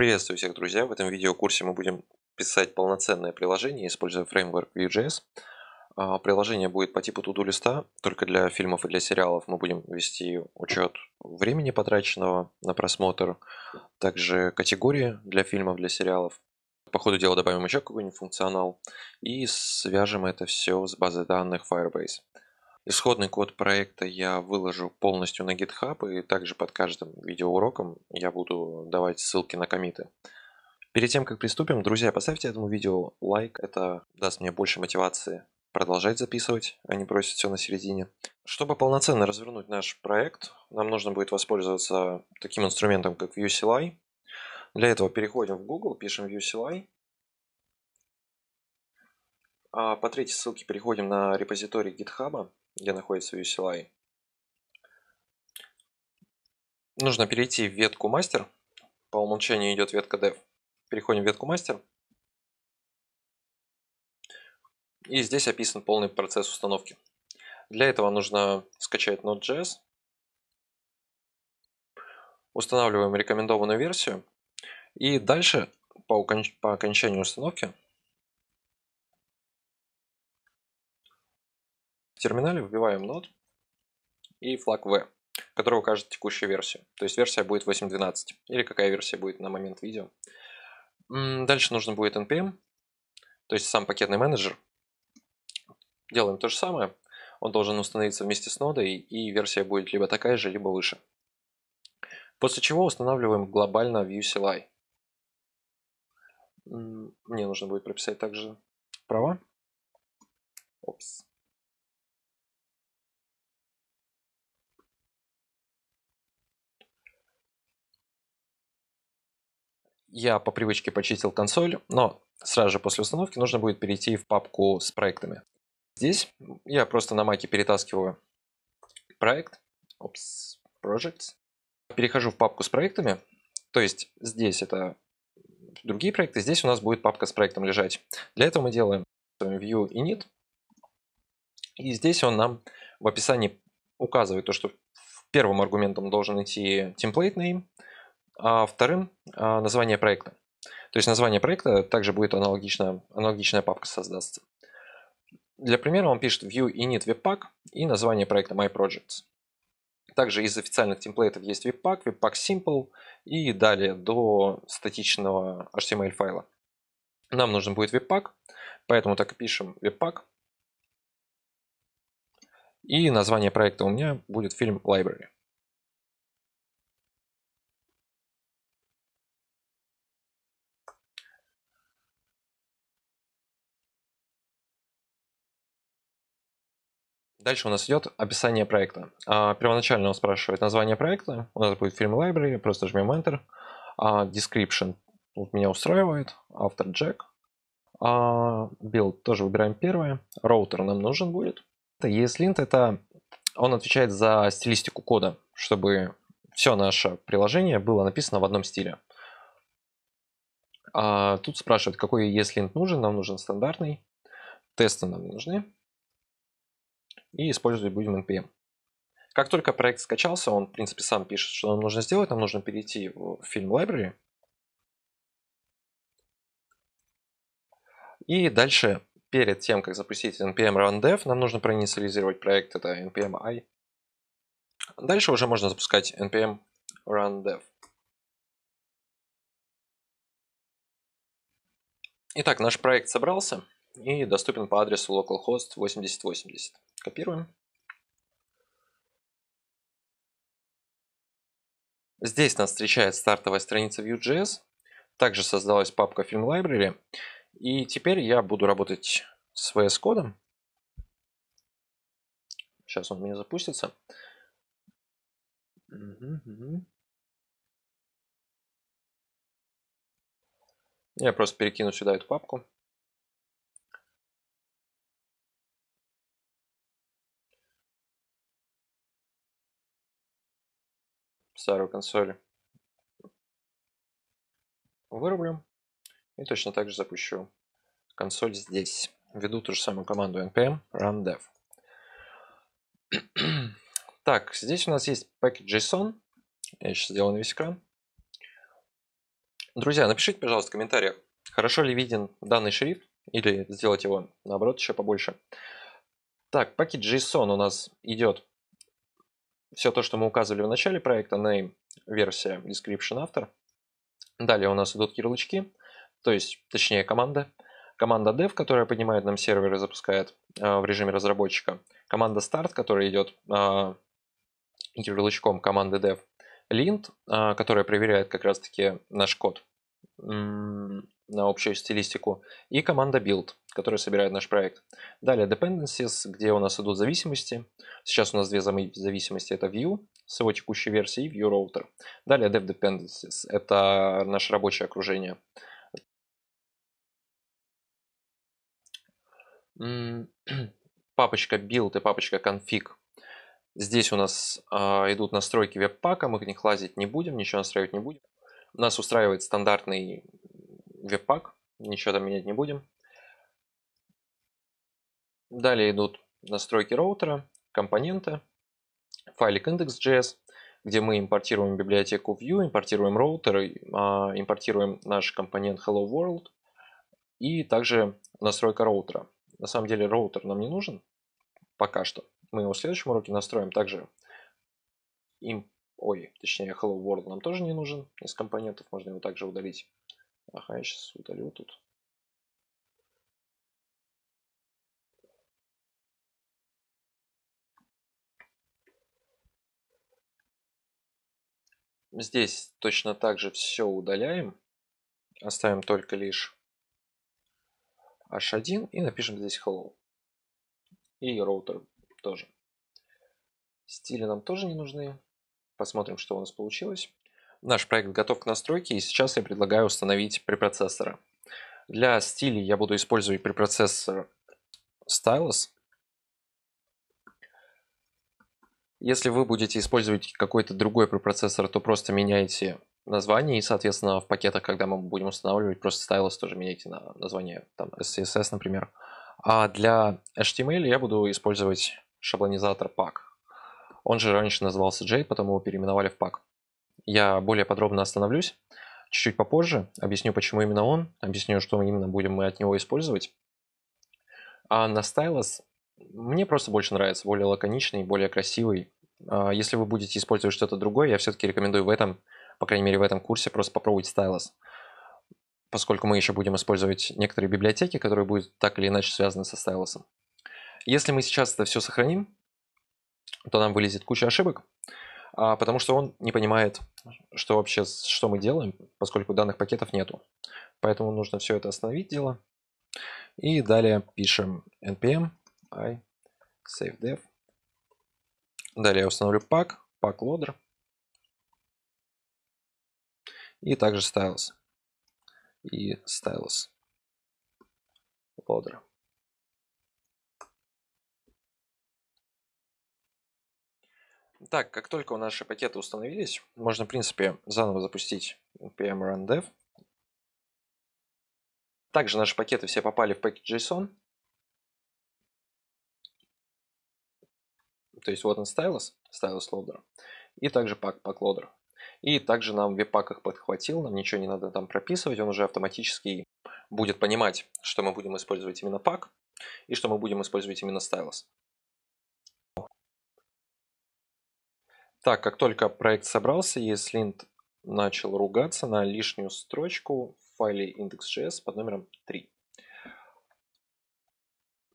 Приветствую всех, друзья! В этом видеокурсе мы будем писать полноценное приложение, используя фреймворк Vue.js. А, приложение будет по типу туду листа, только для фильмов и для сериалов мы будем вести учет времени, потраченного на просмотр, также категории для фильмов, для сериалов. По ходу дела добавим еще какой-нибудь функционал и свяжем это все с базой данных Firebase. Исходный код проекта я выложу полностью на GitHub, и также под каждым видеоуроком я буду давать ссылки на комиты. Перед тем, как приступим, друзья, поставьте этому видео лайк, это даст мне больше мотивации продолжать записывать, а не бросить все на середине. Чтобы полноценно развернуть наш проект, нам нужно будет воспользоваться таким инструментом, как VueCLI. Для этого переходим в Google, пишем VueCLI, а по третьей ссылке переходим на репозиторий GitHub где находится UCLI. Нужно перейти в ветку мастер. По умолчанию идет ветка dev. Переходим в ветку мастер. И здесь описан полный процесс установки. Для этого нужно скачать Node.js. Устанавливаем рекомендованную версию. И дальше, по, оконч по окончанию установки, терминале вбиваем node и флаг v, который укажет текущую версию. То есть версия будет 8.12, или какая версия будет на момент видео. Дальше нужно будет npm, то есть сам пакетный менеджер. Делаем то же самое. Он должен установиться вместе с нодой, и версия будет либо такая же, либо выше. После чего устанавливаем глобально view CLI. Мне нужно будет прописать также права. Опс. я по привычке почистил консоль, но сразу же после установки нужно будет перейти в папку с проектами. Здесь я просто на маке перетаскиваю проект, Ops, projects, перехожу в папку с проектами, то есть здесь это другие проекты, здесь у нас будет папка с проектом лежать. Для этого мы делаем view init, и здесь он нам в описании указывает то, что первым аргументом должен идти template name, а вторым а, название проекта. То есть название проекта также будет аналогично, аналогичная папка создастся. Для примера он пишет view init webpack и название проекта my projects. Также из официальных темплейтов есть webpack, webpack simple и далее до статичного HTML файла. Нам нужен будет webpack, поэтому так и пишем webpack. И название проекта у меня будет фильм library. Дальше у нас идет описание проекта. А, первоначально он спрашивает название проекта. У нас будет фильм Library, просто жмем Enter. А, Description вот меня устраивает. Автор Джек. А, Build тоже выбираем первое. Роутер нам нужен будет. ESLint это он отвечает за стилистику кода, чтобы все наше приложение было написано в одном стиле. тут спрашивают, какой ESLint нужен. Нам нужен стандартный. Тесты нам не нужны и использовать будем npm. Как только проект скачался, он, в принципе, сам пишет, что нам нужно сделать. Нам нужно перейти в фильм Library. И дальше, перед тем, как запустить npm run dev, нам нужно проинициализировать проект, это npm i. Дальше уже можно запускать npm run dev. Итак, наш проект собрался и доступен по адресу localhost 8080. Копируем. Здесь нас встречает стартовая страница Vue.js. Также создалась папка Film Library. И теперь я буду работать с VS кодом. Сейчас он у меня запустится. Я просто перекину сюда эту папку. старую консоль вырублю и точно так же запущу консоль здесь. Введу ту же самую команду npm run dev так, здесь у нас есть пакет json Я сейчас сделаю на весь экран. Друзья, напишите, пожалуйста, в комментариях, хорошо ли виден данный шрифт, или сделать его, наоборот, еще побольше. Так, пакет json у нас идет все то, что мы указывали в начале проекта, name, версия, description, автор. Далее у нас идут ярлычки, то есть, точнее, команда. Команда dev, которая поднимает нам сервер и запускает э, в режиме разработчика. Команда start, которая идет э, ярлычком команды dev. Lint, э, которая проверяет как раз-таки наш код на общую стилистику, и команда Build, которая собирает наш проект. Далее Dependencies, где у нас идут зависимости. Сейчас у нас две зависимости, это View с его текущей версией и View Router. Далее Dev Dependencies, это наше рабочее окружение. Папочка Build и папочка Config. Здесь у нас э, идут настройки веб-пака, мы в них лазить не будем, ничего настраивать не будем. Нас устраивает стандартный Webpack. Ничего там менять не будем. Далее идут настройки роутера, компоненты, файлик index.js, где мы импортируем библиотеку Vue, импортируем роутер, а, импортируем наш компонент Hello World и также настройка роутера. На самом деле роутер нам не нужен пока что. Мы его в следующем уроке настроим также. Им... Ой, точнее Hello World нам тоже не нужен из компонентов, можно его также удалить. Ага, я сейчас удалю тут. Здесь точно так же все удаляем. Оставим только лишь h1 и напишем здесь hello. И роутер тоже. Стили нам тоже не нужны. Посмотрим, что у нас получилось. Наш проект готов к настройке, и сейчас я предлагаю установить препроцессоры. Для стилей я буду использовать препроцессор Stylus. Если вы будете использовать какой-то другой препроцессор, то просто меняйте название, и, соответственно, в пакетах, когда мы будем устанавливать, просто Stylus тоже меняйте на название, там, SCSS, например. А для HTML я буду использовать шаблонизатор pack. Он же раньше назывался J, потом его переименовали в pack. Я более подробно остановлюсь чуть-чуть попозже, объясню, почему именно он, объясню, что именно будем мы от него использовать. А на Stylus мне просто больше нравится, более лаконичный, более красивый. А если вы будете использовать что-то другое, я все-таки рекомендую в этом, по крайней мере в этом курсе, просто попробовать Stylus, Поскольку мы еще будем использовать некоторые библиотеки, которые будут так или иначе связаны со стайлосом. Если мы сейчас это все сохраним, то нам вылезет куча ошибок, а потому что он не понимает, что вообще, что мы делаем, поскольку данных пакетов нету. Поэтому нужно все это остановить дело. И далее пишем npm i save dev. Далее я установлю пак, пак loader. И также styles. И stylus loader. Так, как только наши пакеты установились, можно, в принципе, заново запустить pm run dev. Также наши пакеты все попали в пакет JSON, То есть вот он stylus, stylus loader. И также pack, pack loader. И также нам веб-пак подхватил, нам ничего не надо там прописывать, он уже автоматически будет понимать, что мы будем использовать именно пак и что мы будем использовать именно стайлос. Так, как только проект собрался, ESLint начал ругаться на лишнюю строчку в файле index.js под номером 3.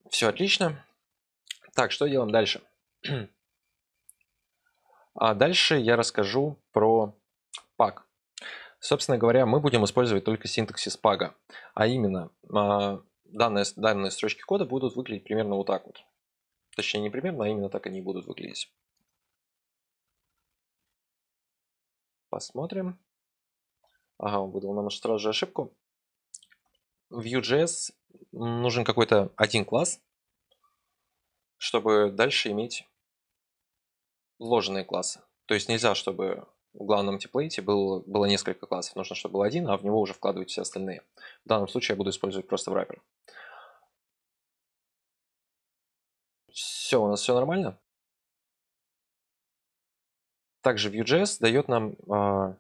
Все отлично. Так, что делаем дальше? А дальше я расскажу про пак. Собственно говоря, мы будем использовать только синтаксис пага. А именно, а, данные, данные строчки кода будут выглядеть примерно вот так вот. Точнее, не примерно, а именно так они будут выглядеть. Посмотрим. Ага, он выдал нам сразу же ошибку. Vue.js нужен какой-то один класс, чтобы дальше иметь вложенные классы. То есть нельзя, чтобы в главном темплейте был, было несколько классов. Нужно, чтобы был один, а в него уже вкладывать все остальные. В данном случае я буду использовать просто wrapper. Все, у нас все нормально. Также Vue.js дает нам а,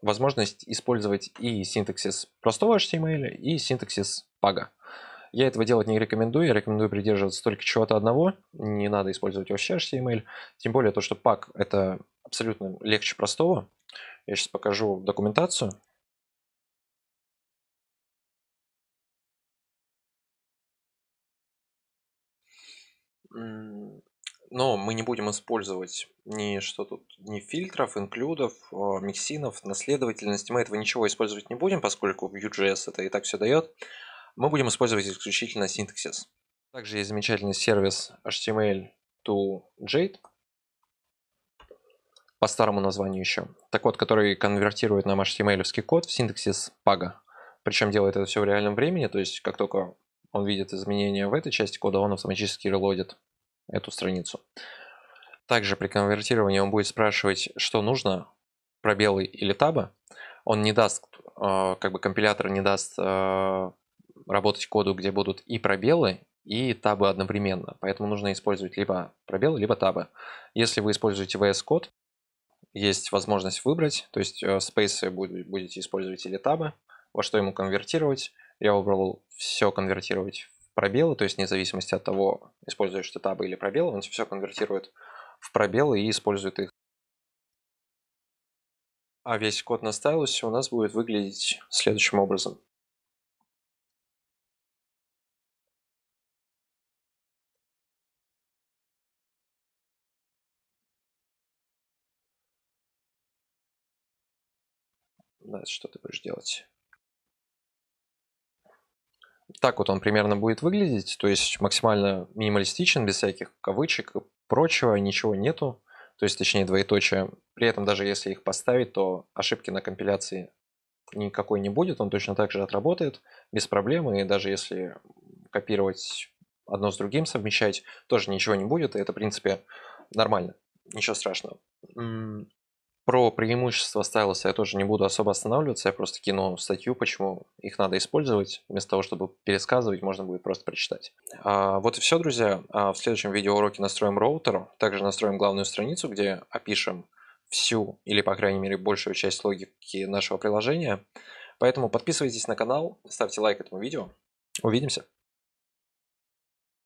возможность использовать и синтаксис простого HTML, и синтаксис пага. Я этого делать не рекомендую, я рекомендую придерживаться только чего-то одного, не надо использовать вообще HTML, тем более то, что пак это абсолютно легче простого. Я сейчас покажу документацию но мы не будем использовать ни что тут, ни фильтров, инклюдов, э, миксинов, наследовательности. Мы этого ничего использовать не будем, поскольку Vue.js это и так все дает. Мы будем использовать исключительно синтаксис. Также есть замечательный сервис HTML to Jade, по старому названию еще. Так вот, который конвертирует нам html код в синтаксис пага. Причем делает это все в реальном времени, то есть как только он видит изменения в этой части кода, он автоматически релодит эту страницу. Также при конвертировании он будет спрашивать, что нужно, пробелы или табы. Он не даст, э, как бы компилятор не даст э, работать коду, где будут и пробелы, и табы одновременно. Поэтому нужно использовать либо пробелы, либо табы. Если вы используете VS Code, есть возможность выбрать, то есть спейсы э, будете использовать или табы, во что ему конвертировать. Я выбрал все конвертировать пробелы, то есть вне зависимости от того, используешь ты табы или пробелы, он все конвертирует в пробелы и использует их. А весь код на стайлусе у нас будет выглядеть следующим образом. Да, что ты будешь делать? так вот он примерно будет выглядеть, то есть максимально минималистичен, без всяких кавычек и прочего, ничего нету, то есть точнее двоеточие. При этом даже если их поставить, то ошибки на компиляции никакой не будет, он точно так же отработает без проблем, и даже если копировать одно с другим, совмещать, тоже ничего не будет, и это в принципе нормально, ничего страшного. Про преимущества стайлуса я тоже не буду особо останавливаться, я просто кину статью, почему их надо использовать. Вместо того, чтобы пересказывать, можно будет просто прочитать. А, вот и все, друзья. А в следующем видеоуроке настроим роутер, также настроим главную страницу, где опишем всю или, по крайней мере, большую часть логики нашего приложения. Поэтому подписывайтесь на канал, ставьте лайк этому видео. Увидимся!